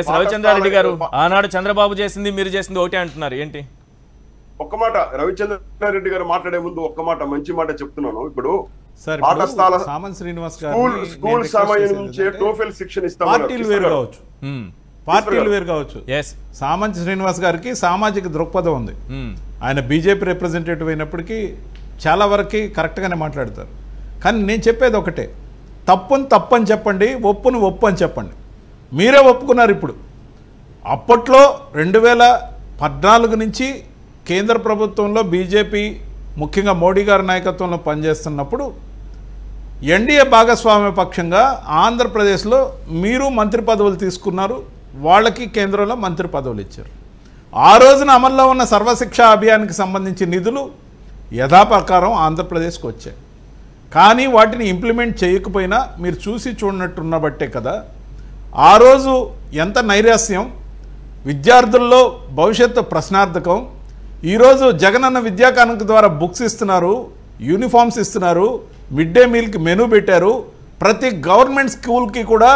Yes Ravichandra Reddy గారు ఆనాడు చంద్రబాబు చేసింది మీరు చేసింది ఒకటే అంటున్నారు ఏంటి ఒక్క మాట రవిచంద్రారెడ్డి గారు మాట్లాడే ముందు ఒక్క మాట మంచి మాట చెప్తున్నాను ఇప్పుడు పార్టీలు వేరు కావచ్చు పార్టీలు వేరు కావచ్చు సామంత్ శ్రీనివాస్ గారికి సామాజిక దృక్పథం ఉంది ఆయన బీజేపీ రిప్రజెంటేటివ్ అయినప్పటికీ చాలా వరకు గానే మాట్లాడతారు కానీ నేను చెప్పేది ఒకటే తప్పును తప్పని చెప్పండి ఒప్పును ఒప్పు అని చెప్పండి మీరే ఒప్పుకున్నారు ఇప్పుడు అప్పట్లో రెండు వేల పద్నాలుగు నుంచి కేంద్ర ప్రభుత్వంలో బీజేపీ ముఖ్యంగా మోడీ గారి నాయకత్వంలో పనిచేస్తున్నప్పుడు ఎన్డీఏ భాగస్వామ్య పక్షంగా ఆంధ్రప్రదేశ్లో మీరు మంత్రి పదవులు తీసుకున్నారు వాళ్ళకి కేంద్రంలో మంత్రి పదవులు ఇచ్చారు ఆ రోజున అమల్లో ఉన్న సర్వశిక్ష అభియాన్కి సంబంధించి నిధులు యథాప్రకారం ఆంధ్రప్రదేశ్కి వచ్చాయి కానీ వాటిని ఇంప్లిమెంట్ చేయకపోయినా మీరు చూసి చూడనట్టున్నబట్టే కదా ఆ రోజు ఎంత నైరాస్యం విద్యార్థుల్లో భవిష్యత్తు ప్రశ్నార్థకం ఈరోజు జగనన్న విద్యా ద్వారా బుక్స్ ఇస్తున్నారు యూనిఫామ్స్ ఇస్తున్నారు మిడ్ డే మీల్కి మెనూ పెట్టారు ప్రతి గవర్నమెంట్ స్కూల్కి కూడా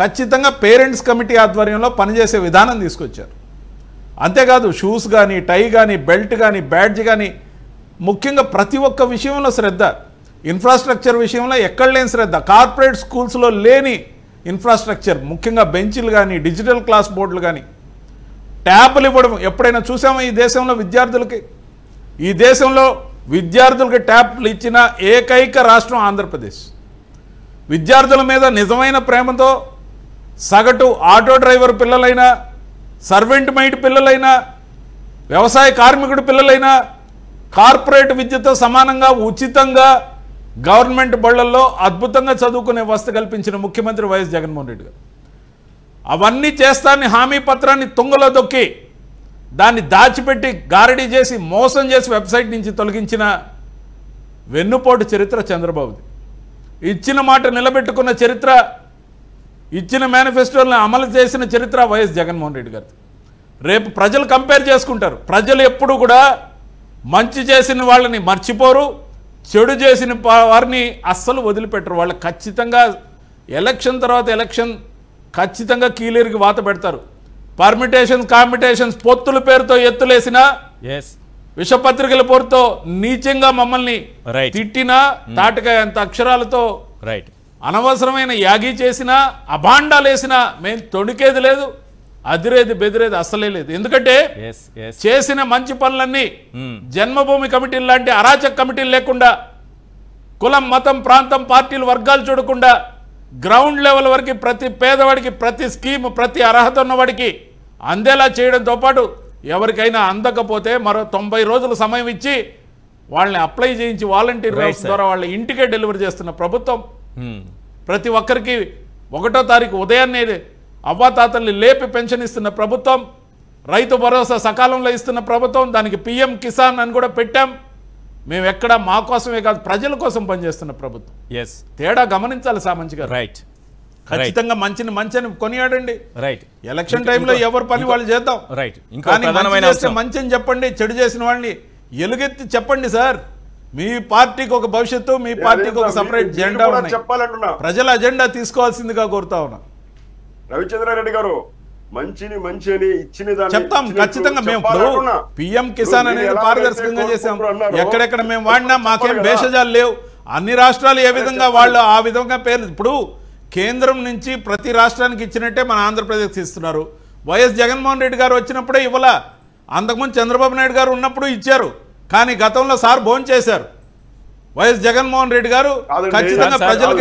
ఖచ్చితంగా పేరెంట్స్ కమిటీ ఆధ్వర్యంలో పనిచేసే విధానం తీసుకొచ్చారు అంతేకాదు షూస్ కానీ టై కానీ బెల్ట్ కానీ బ్యాడ్జ్ కానీ ముఖ్యంగా ప్రతి ఒక్క విషయంలో శ్రద్ధ ఇన్ఫ్రాస్ట్రక్చర్ విషయంలో ఎక్కడ లేని శ్రద్ధ కార్పొరేట్ స్కూల్స్లో లేని ఇన్ఫ్రాస్ట్రక్చర్ ముఖ్యంగా బెంచ్లు కానీ డిజిటల్ క్లాస్ బోర్డులు కానీ ట్యాబ్లు ఇవ్వడం ఎప్పుడైనా చూసామా ఈ దేశంలో విద్యార్థులకి ఈ దేశంలో విద్యార్థులకి ట్యాబ్లు ఇచ్చిన ఏకైక రాష్ట్రం ఆంధ్రప్రదేశ్ విద్యార్థుల మీద నిజమైన ప్రేమతో సగటు ఆటో డ్రైవర్ పిల్లలైనా సర్వెంట్ మైట్ పిల్లలైనా వ్యవసాయ కార్మికుడు పిల్లలైనా కార్పొరేట్ విద్యతో సమానంగా ఉచితంగా గవర్నమెంట్ బళ్ళల్లో అద్భుతంగా చదువుకునే వసతి కల్పించిన ముఖ్యమంత్రి వైఎస్ జగన్మోహన్ రెడ్డి గారు అవన్నీ చేస్తానని హామీ పత్రాన్ని తుంగలో దొక్కి దాన్ని దాచిపెట్టి గారడీ చేసి మోసం చేసి వెబ్సైట్ నుంచి తొలగించిన వెన్నుపోటు చరిత్ర చంద్రబాబుది ఇచ్చిన మాట నిలబెట్టుకున్న చరిత్ర ఇచ్చిన మేనిఫెస్టోని అమలు చేసిన చరిత్ర వైఎస్ జగన్మోహన్ రెడ్డి గారు రేపు ప్రజలు కంపేర్ చేసుకుంటారు ప్రజలు ఎప్పుడు కూడా మంచి చేసిన వాళ్ళని మర్చిపోరు చెడు చేసిన వారిని అస్సలు వదిలిపెట్టరు వాళ్ళు ఖచ్చితంగా ఎలక్షన్ తర్వాత ఎలక్షన్ ఖచ్చితంగా కీలేరికి వాత పెడతారు పర్మిటేషన్స్ కాంపిటేషన్స్ పొత్తుల పేరుతో ఎత్తులేసినా విషపత్రికల పేరుతో నీచంగా మమ్మల్ని తిట్టినా hmm. తాటకాయ ఎంత అక్షరాలతో రైట్ అనవసరమైన యాగి చేసినా అభాండాలేసినా మేము తొణికేది లేదు అదిరేది బెదిరేది అసలే లేదు ఎందుకంటే చేసిన మంచి పనులన్నీ hmm. జన్మభూమి కమిటీలు లాంటి అరాచక కమిటీలు లేకుండా కులం మతం ప్రాంతం పార్టీలు వర్గాలు చూడకుండా గ్రౌండ్ లెవెల్ వరకు ప్రతి పేదవాడికి ప్రతి స్కీమ్ ప్రతి అర్హత ఉన్నవాడికి అందేలా చేయడంతో పాటు ఎవరికైనా అందకపోతే మరో తొంభై రోజులు సమయం ఇచ్చి వాళ్ళని అప్లై చేయించి వాలంటీర్ రైట్స్ ద్వారా వాళ్ళ ఇంటికే డెలివరీ చేస్తున్న ప్రభుత్వం hmm. ప్రతి ఒక్కరికి ఒకటో తారీఖు ఉదయాన్నే అవ్వాతాతల్ని లేపి పెన్షన్ ఇస్తున్న ప్రభుత్వం రైతు భరోసా సకాలంలో ఇస్తున్న ప్రభుత్వం దానికి పిఎం కిసాన్ అని కూడా పెట్టాం మేము ఎక్కడ మా కోసమే కాదు ప్రజల కోసం పనిచేస్తున్న ప్రభుత్వం ఎస్ తేడా గమనించాలి సామంచిగా రైట్ ఖచ్చితంగా మంచిని మంచిని కొనియాడండి రైట్ ఎలక్షన్ టైంలో ఎవరు పని వాళ్ళు చేద్దాం రైట్ ఇంకా మంచిని చెప్పండి చెడు చేసిన వాళ్ళని ఎలుగెత్తి చెప్పండి సార్ మీ పార్టీకి ఒక భవిష్యత్తు మీ పార్టీకి ఒక సపరేట్ జెండా ప్రజల అజెండా తీసుకోవాల్సిందిగా కోరుతా ఉన్నా రవిచంద్రారెడ్డి గారు మంచిని మంచి అని ఇచ్చిన చెప్తాం ఖచ్చితంగా మేము పిఎం కిసాన్ అనేది పారదర్శకంగా చేసాం ఎక్కడెక్కడ మేము వాడినా మాకేం భేషజాలు లేవు అన్ని రాష్ట్రాలు ఏ విధంగా వాళ్ళు ఆ విధంగా పేరు ఇప్పుడు కేంద్రం నుంచి ప్రతి రాష్ట్రానికి ఇచ్చినట్టే మన ఆంధ్రప్రదేశ్ ఇస్తున్నారు వైఎస్ జగన్మోహన్ రెడ్డి గారు వచ్చినప్పుడే ఇవ్వాల అంతకుముందు చంద్రబాబు నాయుడు గారు ఉన్నప్పుడు ఇచ్చారు కానీ గతంలో సార్ భోజనం చేశారు వైఎస్ జగన్మోహన్ రెడ్డి గారు ఖచ్చితంగా ప్రజలకు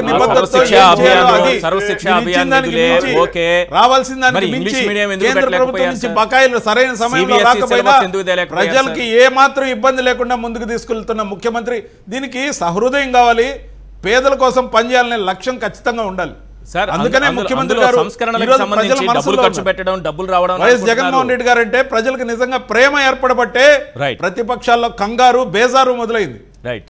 రావాల్సిందానికి బకాయిలు సరైన సమయం ప్రజలకి ఏ మాత్రం ఇబ్బంది లేకుండా ముందుకు తీసుకెళ్తున్న ముఖ్యమంత్రి దీనికి సహృదయం కావాలి పేదల కోసం పనిచేయాలనే లక్ష్యం ఖచ్చితంగా ఉండాలి అందుకనే ముఖ్యమంత్రి గారు వైఎస్ జగన్మోహన్ రెడ్డి గారు అంటే ప్రజలకు నిజంగా ప్రేమ ఏర్పడబట్టే ప్రతిపక్షాల్లో కంగారు బేజారు మొదలైంది